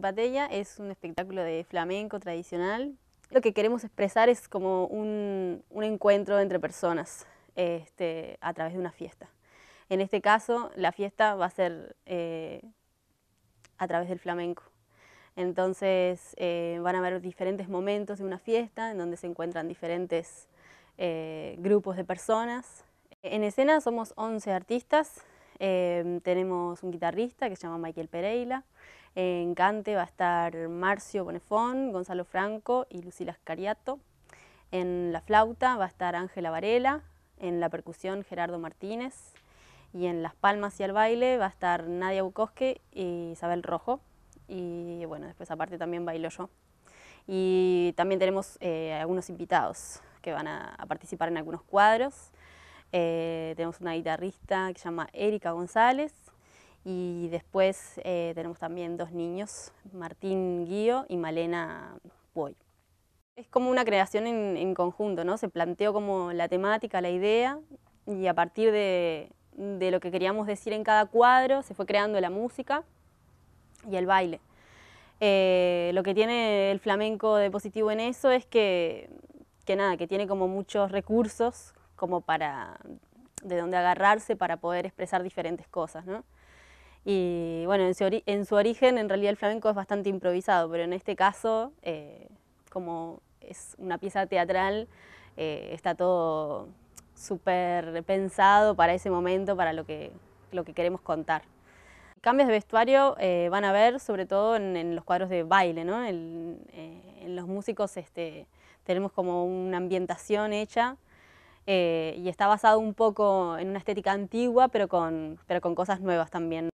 patella es un espectáculo de flamenco tradicional. Lo que queremos expresar es como un, encuentro entre personas este, a través de una fiesta. En este caso, la fiesta va a ser eh, a través del flamenco. Entonces eh, van a haber diferentes momentos de una fiesta en donde se encuentran diferentes eh, grupos de personas. En escena somos 11 artistas Em, tenemos un guitarrista que se llama Michael Pereira. En cante va a estar Marcio Bonefón, Gonzalo Franco y Lucila Scariato. En la flauta va a estar Ángela Varela, en la percusión Gerardo Martínez y en las palmas y al baile va a estar Nadia Bukowski y Isabel Rojo. Y bueno, después aparte también bailo yo. Y también tenemos eh, algunos invitados que van a participar en algunos cuadros. Eh, tenemos una guitarrista que se llama Erika González y después eh, tenemos también dos niños, Martín Guío y Malena Boy. Es como una creación en, conjunto, ¿no? Se planteó como la temática, la idea y a partir de, lo que queríamos decir en cada cuadro se fue creando la música y el baile. Eh, lo que tiene el flamenco de positivo en eso es que, que nada, que tiene como muchos recursos como para, de dónde agarrarse para poder expresar diferentes cosas, ¿no? Y bueno, en su, origen en realidad el flamenco es bastante improvisado, pero en este caso, eh, como es una pieza teatral, eh, está todo súper pensado para ese momento, para lo que, lo que queremos contar. Cambios de vestuario eh, van a ver sobre todo en, los cuadros de baile, ¿no? en los músicos este, tenemos como una ambientación hecha eh, y está basado un poco en una estética antigua, pero con, pero con cosas nuevas también.